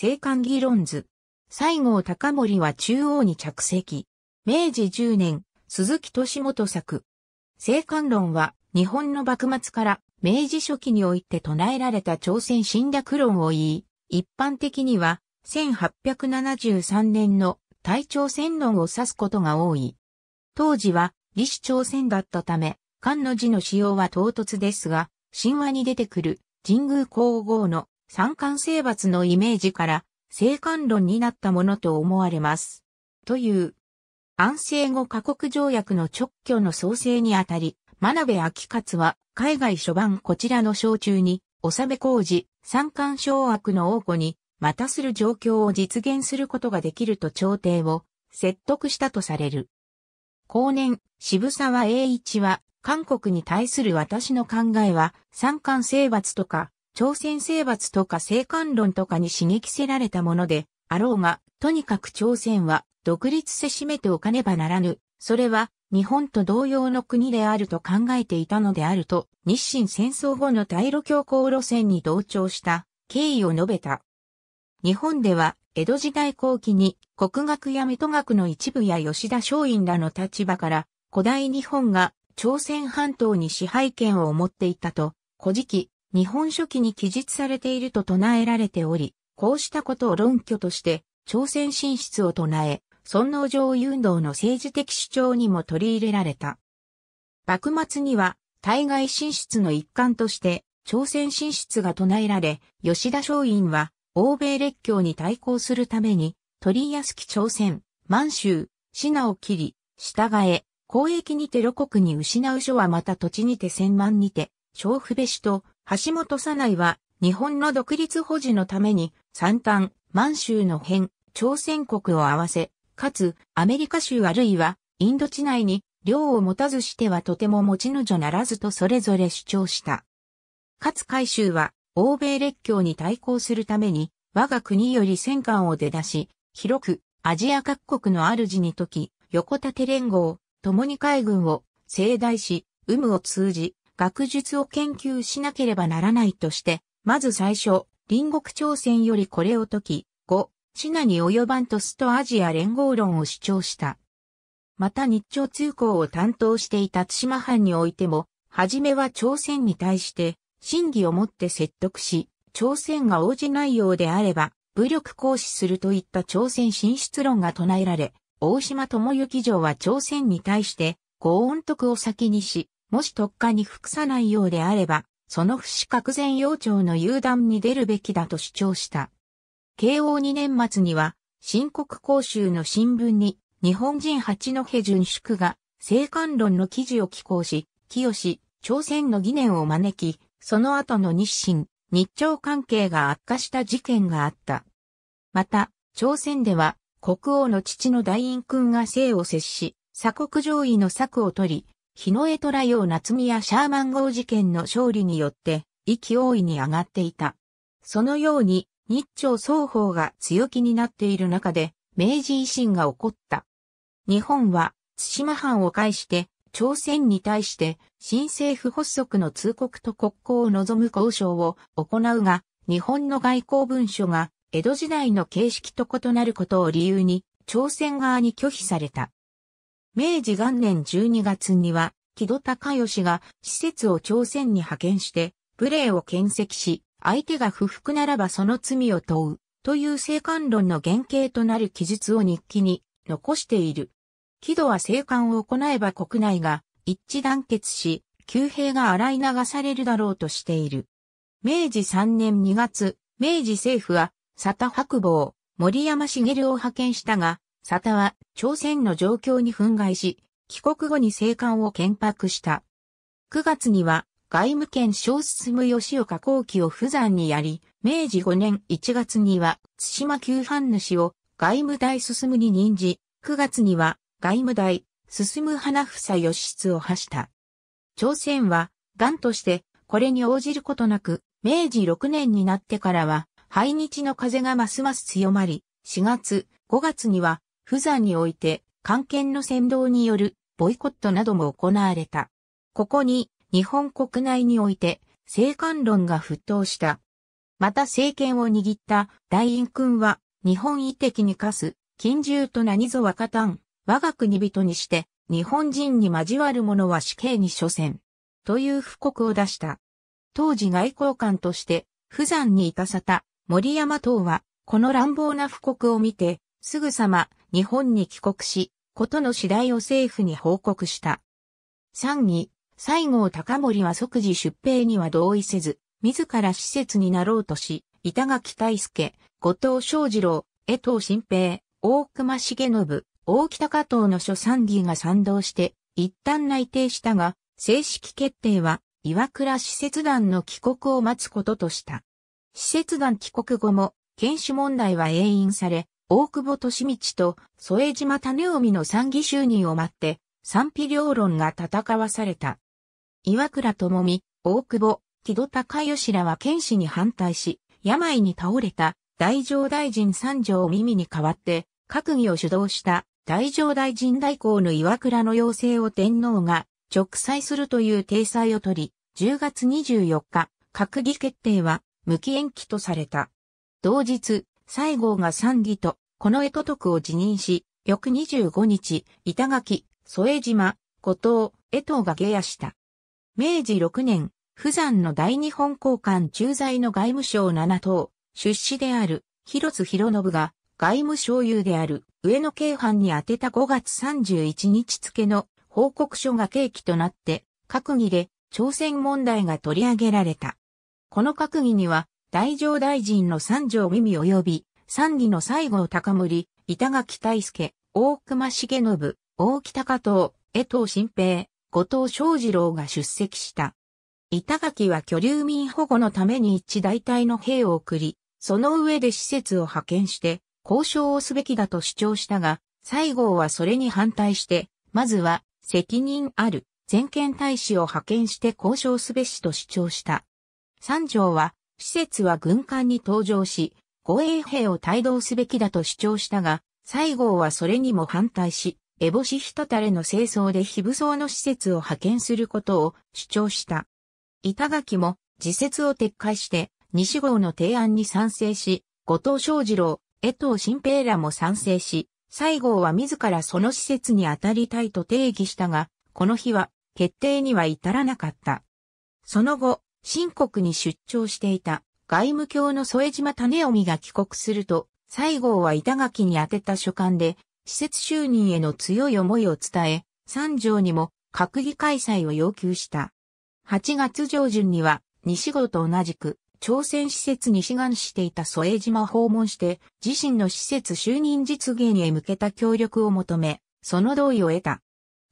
生官議論図。西郷隆盛は中央に着席。明治10年、鈴木敏元作。生官論は、日本の幕末から明治初期において唱えられた朝鮮侵略論を言い、一般的には、1873年の大朝鮮論を指すことが多い。当時は、李氏朝鮮だったため、漢の字の使用は唐突ですが、神話に出てくる神宮皇后の三冠征伐のイメージから、生還論になったものと思われます。という、安政後過国条約の直挙の創生にあたり、真鍋昭勝は、海外初版こちらの小中に、納め工事、三冠小悪の王庫に、またする状況を実現することができると朝廷を説得したとされる。後年、渋沢栄一は、韓国に対する私の考えは、三冠征伐とか、朝鮮征伐とか政官論とかに刺激せられたもので、あろうが、とにかく朝鮮は独立せしめておかねばならぬ。それは日本と同様の国であると考えていたのであると、日清戦争後の大路強硬路線に同調した経緯を述べた。日本では、江戸時代後期に国学や水戸学の一部や吉田松陰らの立場から、古代日本が朝鮮半島に支配権を持っていたと、古事記、日本書紀に記述されていると唱えられており、こうしたことを論拠として、朝鮮進出を唱え、尊王攘夷運動の政治的主張にも取り入れられた。幕末には、対外進出の一環として、朝鮮進出が唱えられ、吉田松陰は、欧米列強に対抗するために、取り安き朝鮮、満州、品を切り、従え、交易にて露国に失う書はまた土地にて千万にて、小不べしと、橋本さないは、日本の独立保持のために、三端、満州の辺、朝鮮国を合わせ、かつ、アメリカ州あるいは、インド地内に、領を持たずしてはとても持ちぬ女ならずとそれぞれ主張した。勝海州は、欧米列強に対抗するために、我が国より戦艦を出だし、広く、アジア各国の主にとき、横立連合、共に海軍を、盛大し、有無を通じ、学術を研究しなければならないとして、まず最初、隣国朝鮮よりこれを解き、後、シナに及ばんとストアジア連合論を主張した。また日朝通行を担当していた津島藩においても、はじめは朝鮮に対して、真偽をもって説得し、朝鮮が応じないようであれば、武力行使するといった朝鮮進出論が唱えられ、大島智之城は朝鮮に対して、ご恩徳を先にし、もし特化に服さないようであれば、その不死確前要長の遊断に出るべきだと主張した。慶応2年末には、新国公衆の新聞に、日本人八戸淳宿が、生還論の記事を寄稿し、清、し、朝鮮の疑念を招き、その後の日清、日朝関係が悪化した事件があった。また、朝鮮では、国王の父の大院君が生を接し、鎖国上位の策を取り、日の江虎陽夏宮シャーマン号事件の勝利によって、意気大いに上がっていた。そのように、日朝双方が強気になっている中で、明治維新が起こった。日本は、対馬藩を介して、朝鮮に対して、新政府発足の通告と国交を望む交渉を行うが、日本の外交文書が、江戸時代の形式と異なることを理由に、朝鮮側に拒否された。明治元年12月には、木戸隆義が施設を朝鮮に派遣して、無礼を検責し、相手が不服ならばその罪を問う、という生還論の原型となる記述を日記に残している。木戸は生還を行えば国内が一致団結し、旧兵が洗い流されるだろうとしている。明治3年2月、明治政府は、佐田白坊、森山茂を派遣したが、佐汰は朝鮮の状況に憤慨し、帰国後に生還を建白した。9月には外務県小進吉岡後期を不山にやり、明治5年1月には津島旧藩主を外務大進に任じ、9月には外務大進花房義室を発した。朝鮮は、癌として、これに応じることなく、明治6年になってからは、排日の風がますます強まり、4月、5月には、不山において、関係の先導によるボイコットなども行われた。ここに、日本国内において、政官論が沸騰した。また政権を握った大院君は、日本意敵に課す、金獣と何ぞ若ん、我が国人にして、日本人に交わる者は死刑に所詮。という布告を出した。当時外交官として、不山にいたさた、森山等は、この乱暴な布告を見て、すぐさま、日本に帰国し、ことの次第を政府に報告した。3位、西郷隆盛は即時出兵には同意せず、自ら施設になろうとし、板垣大助、後藤正二郎、江藤新平、大隈重信、大北加藤の諸三議が賛同して、一旦内定したが、正式決定は、岩倉施設団の帰国を待つこととした。施設団帰国後も、検視問題は永遠され、大久保利道と添島種臣の参議就任を待って、賛否両論が戦わされた。岩倉智美、大久保、木戸孝義らは剣士に反対し、病に倒れた大乗大臣三条耳に代わって、閣議を主導した大乗大臣代行の岩倉の要請を天皇が直裁するという体裁を取り、10月24日、閣議決定は無期延期とされた。同日、西郷が参議と、この江戸徳を辞任し、翌25日、板垣、添島、後藤、江藤が下野した。明治6年、富山の大日本交換駐在の外務省七党、出資である、広津博信が、外務省有である、上野京藩に宛てた5月31日付の報告書が契機となって、閣議で、朝鮮問題が取り上げられた。この閣議には、大乗大臣の三条美美及び、三里の西郷隆盛、板垣大輔、大隈重信、大北加藤、江藤新平、後藤昌二郎が出席した。板垣は居留民保護のために一大隊の兵を送り、その上で施設を派遣して、交渉をすべきだと主張したが、西郷はそれに反対して、まずは責任ある全権大使を派遣して交渉すべしと主張した。三条は施設は軍艦に登場し、護衛兵を帯同すべきだと主張したが、西郷はそれにも反対し、エボシヒタタレの清掃で非武装の施設を派遣することを主張した。板垣も自説を撤回して西郷の提案に賛成し、後藤正二郎、江藤新平らも賛成し、西郷は自らその施設に当たりたいと定義したが、この日は決定には至らなかった。その後、新国に出張していた外務卿の添島種臣が帰国すると、西郷は板垣に宛てた書簡で、施設就任への強い思いを伝え、三条にも閣議開催を要求した。8月上旬には、西郷と同じく、朝鮮施設に志願していた添島訪問して、自身の施設就任実現へ向けた協力を求め、その同意を得た。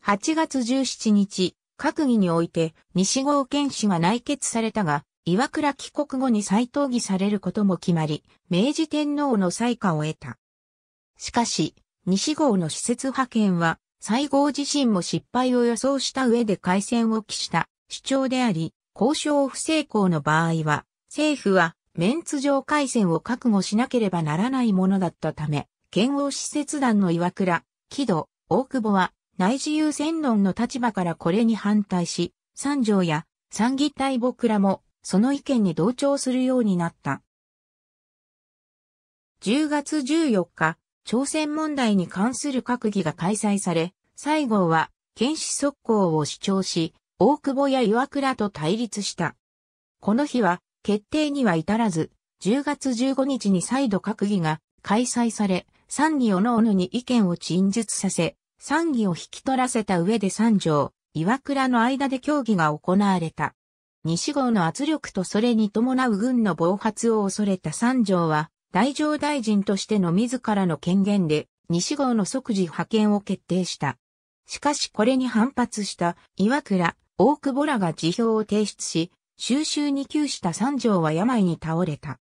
8月17日、閣議において西郷剣氏が内決されたが、岩倉帰国後に再討議されることも決まり、明治天皇の裁下を得た。しかし、西郷の施設派遣は、西郷自身も失敗を予想した上で改選を期した主張であり、交渉不成功の場合は、政府はメンツ上改選を覚悟しなければならないものだったため、剣王使節団の岩倉、木戸、大久保は内自由宣論の立場からこれに反対し、三条や三義体僕らもその意見に同調するようになった。10月14日、朝鮮問題に関する閣議が開催され、西郷は、検視速攻を主張し、大久保や岩倉と対立した。この日は、決定には至らず、10月15日に再度閣議が開催され、三議おのおのに意見を陳述させ、参議を引き取らせた上で三条、岩倉の間で協議が行われた。西郷の圧力とそれに伴う軍の暴発を恐れた三条は、大乗大臣としての自らの権限で、西郷の即時派遣を決定した。しかしこれに反発した岩倉、大久保らが辞表を提出し、収集に窮した三条は病に倒れた。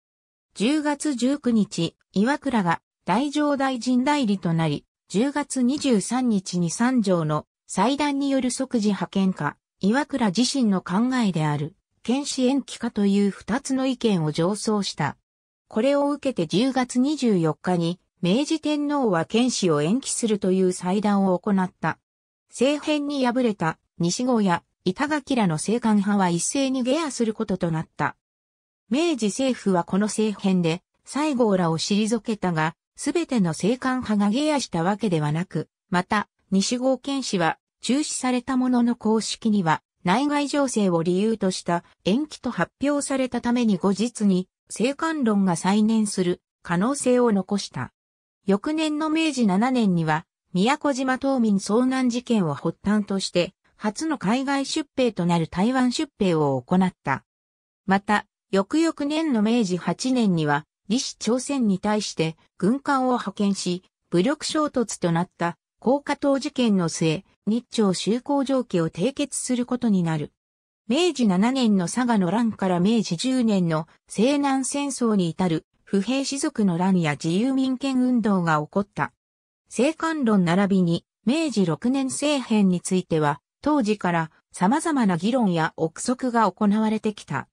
10月19日、岩倉が大乗大臣代理となり、10月23日に三条の祭壇による即時派遣か、岩倉自身の考えである、検視延期かという二つの意見を上奏した。これを受けて10月24日に、明治天皇は検視を延期するという祭壇を行った。政変に敗れた西郷や板垣らの政官派は一斉に下野することとなった。明治政府はこの政変で西郷らを退けたが、すべての生還派が下野したわけではなく、また、西郷県氏は中止されたものの公式には内外情勢を理由とした延期と発表されたために後日に生還論が再燃する可能性を残した。翌年の明治7年には、宮古島島民遭難事件を発端として、初の海外出兵となる台湾出兵を行った。また、翌々年の明治8年には、李氏朝鮮に対して軍艦を派遣し、武力衝突となった高架島事件の末、日朝修好条件を締結することになる。明治7年の佐賀の乱から明治10年の西南戦争に至る不平士族の乱や自由民権運動が起こった。政官論並びに明治6年政変については当時から様々な議論や憶測が行われてきた。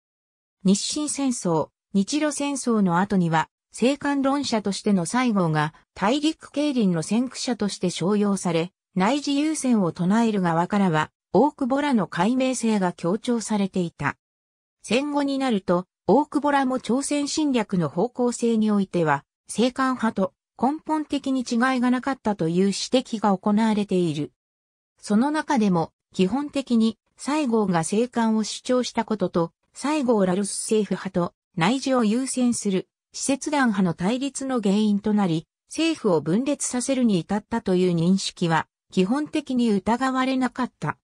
日清戦争、日露戦争の後には、生還論者としての西郷が大陸競輪の先駆者として商用され、内事優先を唱える側からは、大久保らの解明性が強調されていた。戦後になると、大久保らも朝鮮侵略の方向性においては、生還派と根本的に違いがなかったという指摘が行われている。その中でも、基本的に西郷が生還を主張したことと、西郷ラルス政府派と内需を優先する、施設団派の対立の原因となり、政府を分裂させるに至ったという認識は、基本的に疑われなかった。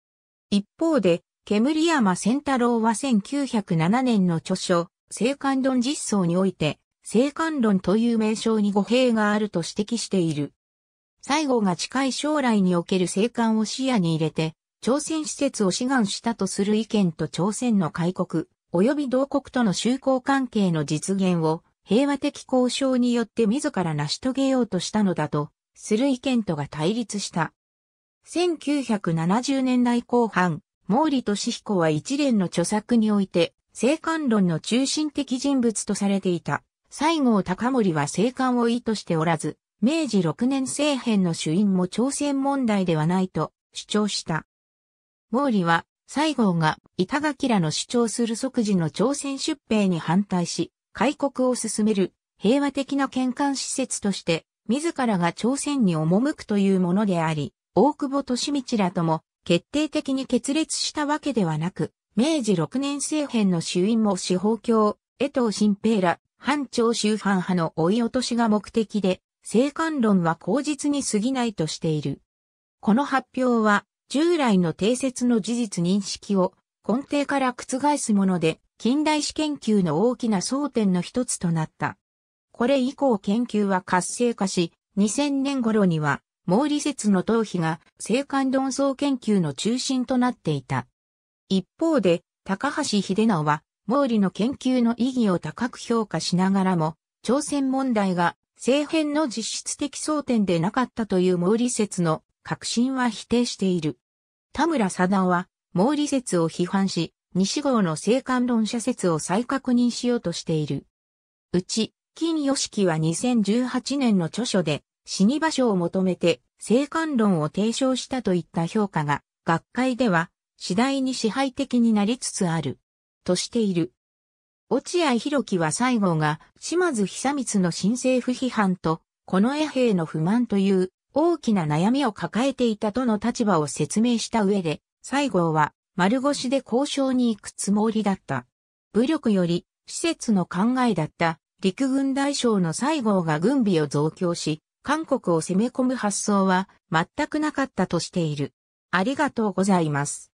一方で、煙山千太郎は1907年の著書、青函論実装において、青函論という名称に語弊があると指摘している。西郷が近い将来における青函を視野に入れて、朝鮮施設を志願したとする意見と朝鮮の開国、及び同国との修好関係の実現を平和的交渉によって自ら成し遂げようとしたのだと、する意見とが対立した。1970年代後半、毛利敏彦は一連の著作において、生還論の中心的人物とされていた。西郷隆盛は生還を意図しておらず、明治6年政変の主因も朝鮮問題ではないと主張した。毛利は西郷が板垣らの主張する即時の朝鮮出兵に反対し、開国を進める平和的な玄関施設として、自らが朝鮮に赴くというものであり、大久保利道らとも決定的に決裂したわけではなく、明治6年政変の主因も司法教、江藤新平ら、反朝州藩派の追い落としが目的で、政官論は口実に過ぎないとしている。この発表は、従来の定説の事実認識を根底から覆すもので、近代史研究の大きな争点の一つとなった。これ以降研究は活性化し、2000年頃には、毛利説の頭皮が生還論争研究の中心となっていた。一方で、高橋秀直は、毛利の研究の意義を高く評価しながらも、朝鮮問題が政変の実質的争点でなかったという毛利説の確信は否定している。田村貞夫は、毛利説を批判し、西郷の生還論者説を再確認しようとしている。うち、金義樹は2018年の著書で、死に場所を求めて、生還論を提唱したといった評価が、学会では、次第に支配的になりつつある、としている。落合博樹は西郷が島津久光の新政府批判と、この絵兵の不満という大きな悩みを抱えていたとの立場を説明した上で、西郷は丸腰で交渉に行くつもりだった。武力より施設の考えだった陸軍大将の西郷が軍備を増強し、韓国を攻め込む発想は全くなかったとしている。ありがとうございます。